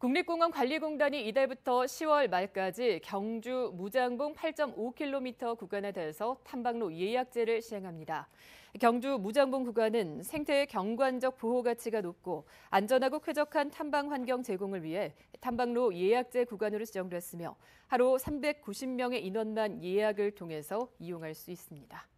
국립공원관리공단이 이달부터 10월 말까지 경주 무장봉 8.5km 구간에 대해서 탐방로 예약제를 시행합니다. 경주 무장봉 구간은 생태 의 경관적 보호 가치가 높고 안전하고 쾌적한 탐방 환경 제공을 위해 탐방로 예약제 구간으로 지정됐으며 하루 390명의 인원만 예약을 통해서 이용할 수 있습니다.